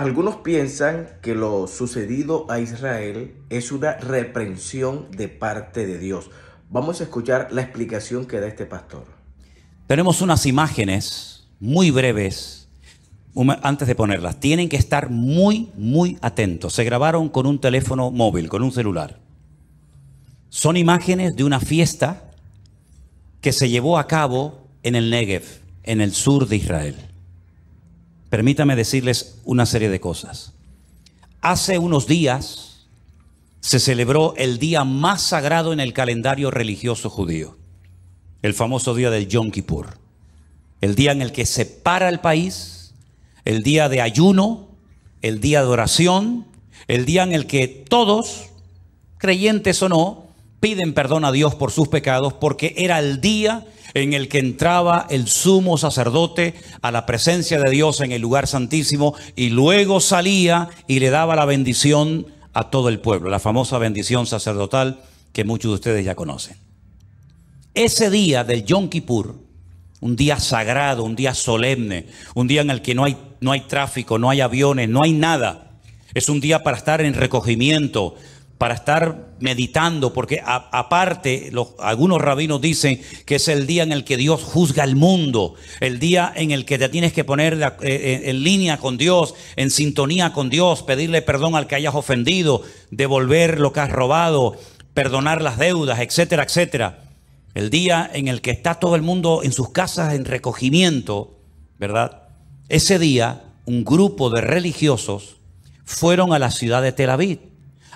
Algunos piensan que lo sucedido a Israel es una reprensión de parte de Dios. Vamos a escuchar la explicación que da este pastor. Tenemos unas imágenes muy breves antes de ponerlas. Tienen que estar muy, muy atentos. Se grabaron con un teléfono móvil, con un celular. Son imágenes de una fiesta que se llevó a cabo en el Negev, en el sur de Israel permítame decirles una serie de cosas. Hace unos días se celebró el día más sagrado en el calendario religioso judío, el famoso día del Yom Kippur, el día en el que se para el país, el día de ayuno, el día de oración, el día en el que todos, creyentes o no, piden perdón a Dios por sus pecados porque era el día en el que entraba el sumo sacerdote a la presencia de Dios en el lugar santísimo y luego salía y le daba la bendición a todo el pueblo, la famosa bendición sacerdotal que muchos de ustedes ya conocen. Ese día del Yom Kippur, un día sagrado, un día solemne, un día en el que no hay, no hay tráfico, no hay aviones, no hay nada. Es un día para estar en recogimiento, para estar meditando, porque aparte algunos rabinos dicen que es el día en el que Dios juzga al mundo, el día en el que te tienes que poner eh, eh, en línea con Dios, en sintonía con Dios, pedirle perdón al que hayas ofendido, devolver lo que has robado, perdonar las deudas, etcétera, etcétera. El día en el que está todo el mundo en sus casas en recogimiento, ¿verdad? Ese día un grupo de religiosos fueron a la ciudad de Tel Aviv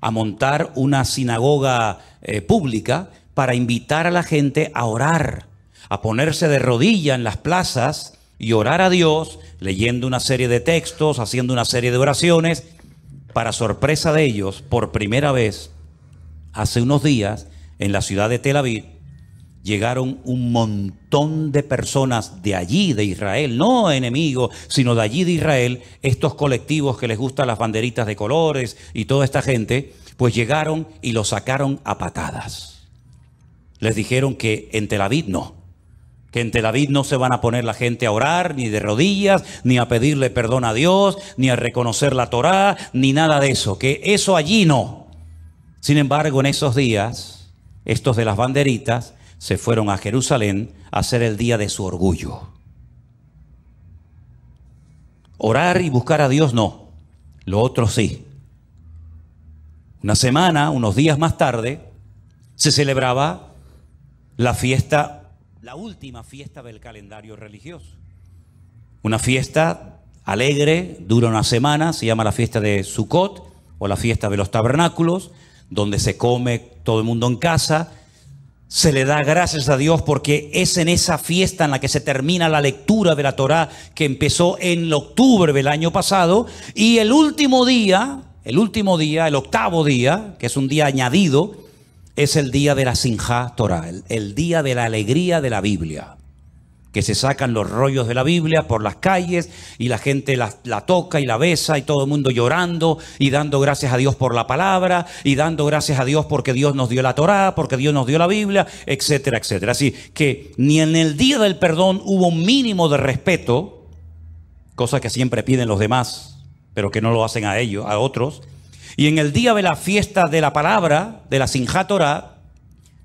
a montar una sinagoga eh, pública para invitar a la gente a orar, a ponerse de rodilla en las plazas y orar a Dios, leyendo una serie de textos, haciendo una serie de oraciones. Para sorpresa de ellos, por primera vez, hace unos días, en la ciudad de Tel Aviv, llegaron un montón de personas de allí, de Israel, no enemigos, sino de allí de Israel, estos colectivos que les gustan las banderitas de colores y toda esta gente, pues llegaron y los sacaron a patadas. Les dijeron que en Tel Aviv no, que en Tel Aviv no se van a poner la gente a orar, ni de rodillas, ni a pedirle perdón a Dios, ni a reconocer la Torá, ni nada de eso, que eso allí no. Sin embargo, en esos días, estos de las banderitas, se fueron a Jerusalén a hacer el día de su orgullo. Orar y buscar a Dios no, lo otro sí. Una semana, unos días más tarde, se celebraba la fiesta, la última fiesta del calendario religioso. Una fiesta alegre, dura una semana, se llama la fiesta de Sukkot o la fiesta de los tabernáculos, donde se come todo el mundo en casa, se le da gracias a Dios porque es en esa fiesta en la que se termina la lectura de la Torá que empezó en octubre del año pasado y el último día, el último día, el octavo día, que es un día añadido, es el día de la Sinjá Torá, el, el día de la alegría de la Biblia que se sacan los rollos de la Biblia por las calles y la gente la, toca y la besa y todo el mundo llorando y dando gracias a Dios por la palabra y dando gracias a Dios porque Dios nos dio la Torá, porque Dios nos dio la Biblia, etcétera, etcétera. Así que ni en el día del perdón hubo un mínimo de respeto, cosa que siempre piden los demás, pero que no lo hacen a ellos, a otros. Y en el día de la fiesta de la palabra, de la Sinjá Torá,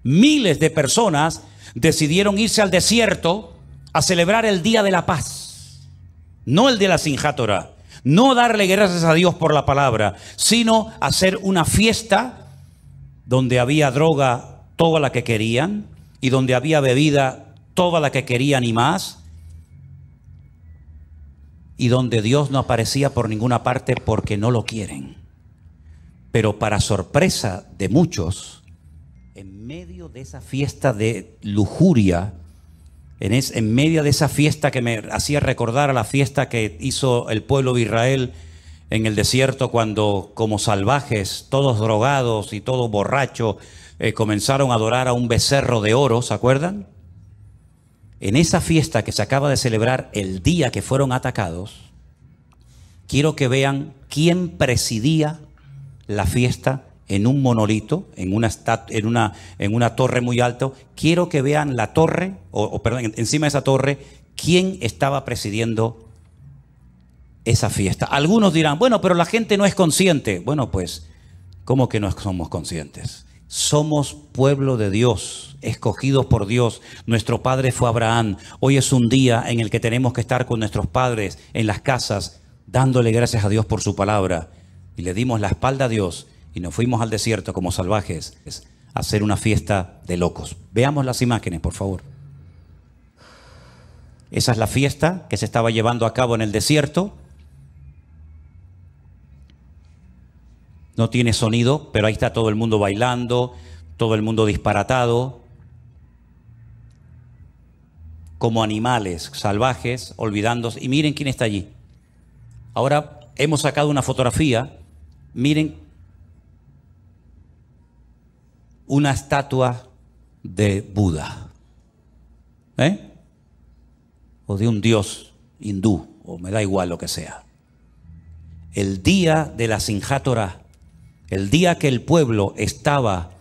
miles de personas decidieron irse al desierto a celebrar el Día de la Paz, no el de la sinjátora, no darle gracias a Dios por la palabra, sino hacer una fiesta donde había droga toda la que querían y donde había bebida toda la que querían y más, y donde Dios no aparecía por ninguna parte porque no lo quieren. Pero para sorpresa de muchos, en medio de esa fiesta de lujuria, en, medio de esa fiesta que me hacía recordar a la fiesta que hizo el pueblo de Israel en el desierto cuando como salvajes, todos drogados y todos borrachos, eh, comenzaron a adorar a un becerro de oro, ¿se acuerdan? En esa fiesta que se acaba de celebrar el día que fueron atacados, quiero que vean quién presidía la fiesta en un monolito, en una, torre muy alta. Quiero que vean la torre, o, o perdón, encima de esa torre, quién estaba presidiendo esa fiesta. Algunos dirán, bueno, pero la gente no es consciente. Bueno, pues, ¿cómo que no somos conscientes? Somos pueblo de Dios, escogidos por Dios. Nuestro padre fue Abraham. Hoy es un día en el que tenemos que estar con nuestros padres en las casas, dándole gracias a Dios por su palabra. Y le dimos la espalda a Dios y nos fuimos al desierto como salvajes a hacer una fiesta de locos. Veamos las imágenes, por favor. Esa es la fiesta que se estaba llevando a cabo en el desierto. No tiene sonido, pero ahí está todo el mundo bailando, todo el mundo disparatado, como animales salvajes, olvidándose. Y miren quién está allí. Ahora hemos sacado una fotografía. Miren una estatua de Buda. ¿eh? O de un dios hindú, o me da igual lo que sea. El día de la Sinjátora, el día que el pueblo estaba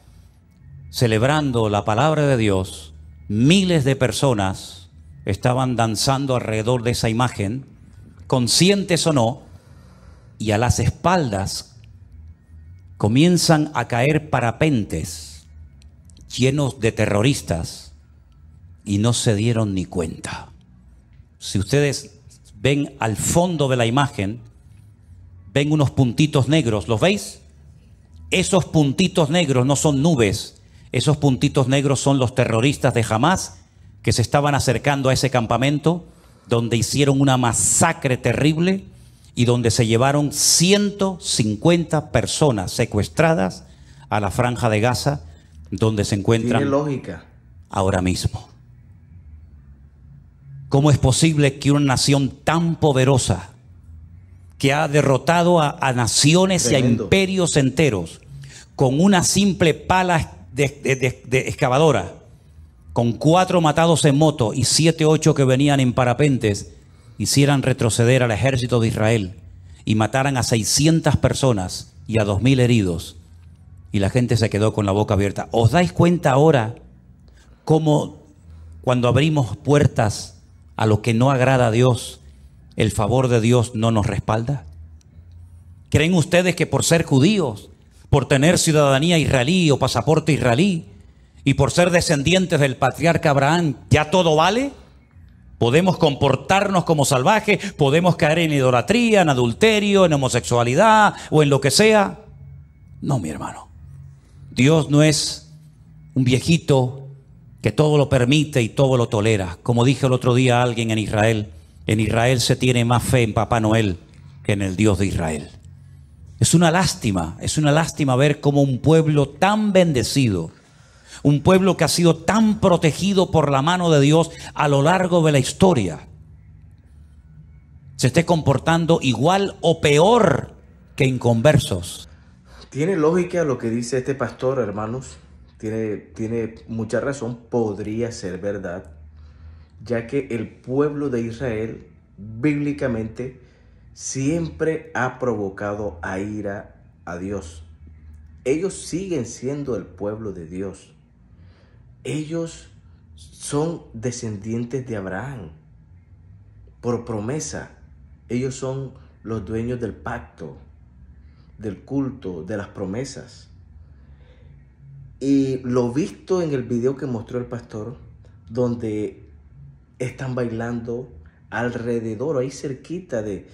celebrando la palabra de Dios, miles de personas estaban danzando alrededor de esa imagen, conscientes o no, y a las espaldas comienzan a caer parapentes llenos de terroristas y no se dieron ni cuenta. Si ustedes ven al fondo de la imagen, ven unos puntitos negros, ¿los veis? Esos puntitos negros no son nubes, esos puntitos negros son los terroristas de Hamas que se estaban acercando a ese campamento donde hicieron una masacre terrible y donde se llevaron 150 personas secuestradas a la franja de Gaza donde se encuentran lógica. ahora mismo. ¿Cómo es posible que una nación tan poderosa, que ha derrotado a, naciones y a imperios enteros, con una simple pala de, excavadora, con cuatro matados en moto y siete, ocho que venían en parapentes, hicieran retroceder al ejército de Israel y mataran a 600 personas y a 2.000 heridos y la gente se quedó con la boca abierta. ¿Os dais cuenta ahora cómo cuando abrimos puertas a lo que no agrada a Dios, el favor de Dios no nos respalda? ¿Creen ustedes que por ser judíos, por tener ciudadanía israelí o pasaporte israelí, y por ser descendientes del patriarca Abraham, ya todo vale? Podemos comportarnos como salvajes, podemos caer en idolatría, en adulterio, en homosexualidad o en lo que sea. No, mi hermano. Dios no es un viejito que todo lo permite y todo lo tolera. Como dije el otro día a alguien en Israel, en Israel se tiene más fe en Papá Noel que en el Dios de Israel. Es una lástima, es una lástima ver cómo un pueblo tan bendecido, un pueblo que ha sido tan protegido por la mano de Dios a lo largo de la historia, se esté comportando igual o peor que inconversos tiene lógica lo que dice este pastor, hermanos. Tiene, tiene mucha razón. Podría ser verdad. Ya que el pueblo de Israel, bíblicamente, siempre ha provocado a ira a Dios. Ellos siguen siendo el pueblo de Dios. Ellos son descendientes de Abraham. Por promesa, ellos son los dueños del pacto del culto, de las promesas. Y lo visto en el video que mostró el pastor, donde están bailando alrededor, ahí cerquita de,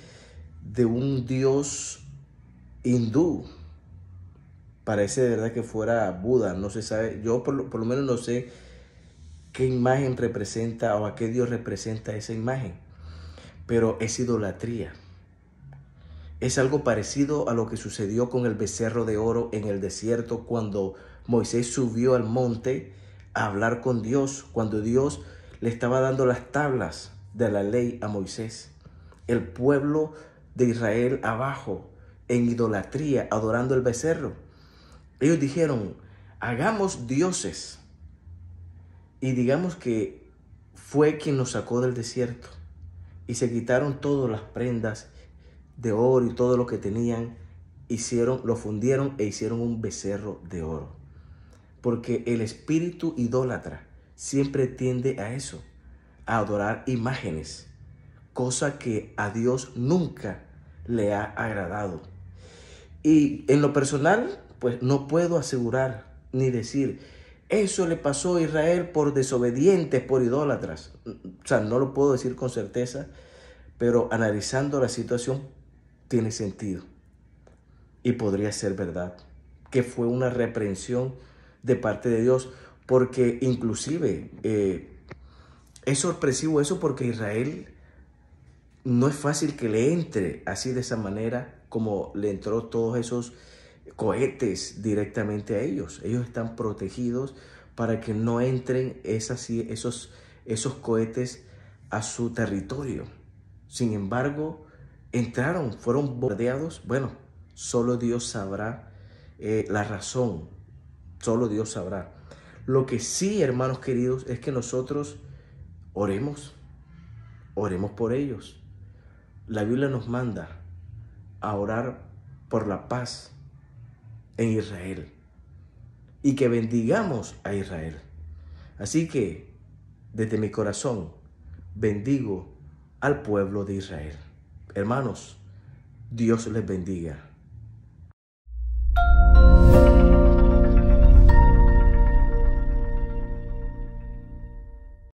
un dios hindú. Parece de verdad que fuera Buda, no se sabe, yo por lo, por lo menos no sé qué imagen representa o a qué dios representa esa imagen, pero es idolatría. Es algo parecido a lo que sucedió con el becerro de oro en el desierto cuando Moisés subió al monte a hablar con Dios, cuando Dios le estaba dando las tablas de la ley a Moisés. El pueblo de Israel abajo, en idolatría, adorando el becerro. Ellos dijeron, hagamos dioses. Y digamos que fue quien nos sacó del desierto. Y se quitaron todas las prendas de oro y todo lo que tenían, hicieron, lo fundieron e hicieron un becerro de oro. Porque el espíritu idólatra siempre tiende a eso, a adorar imágenes, cosa que a Dios nunca le ha agradado. Y en lo personal, pues no puedo asegurar ni decir, eso le pasó a Israel por desobedientes, por idólatras. Mm, mm, o sea, no lo puedo decir con certeza, pero analizando la situación tiene sentido y podría ser verdad, que fue una reprensión de parte de Dios, porque inclusive eh, es sorpresivo eso porque Israel no es fácil que le entre así de esa manera como le entró todos esos cohetes directamente a ellos. Ellos están protegidos para que no entren esas, esos, esos cohetes a su territorio. Sin embargo, entraron, fueron bordeados. Bueno, solo Dios sabrá eh, la razón. Solo Dios sabrá. Lo que sí, hermanos queridos, es que nosotros oremos. Oremos por ellos. La Biblia nos manda a orar por la paz en Israel y que bendigamos a Israel. Así que desde mi corazón bendigo al pueblo de Israel. Hermanos, Dios les bendiga.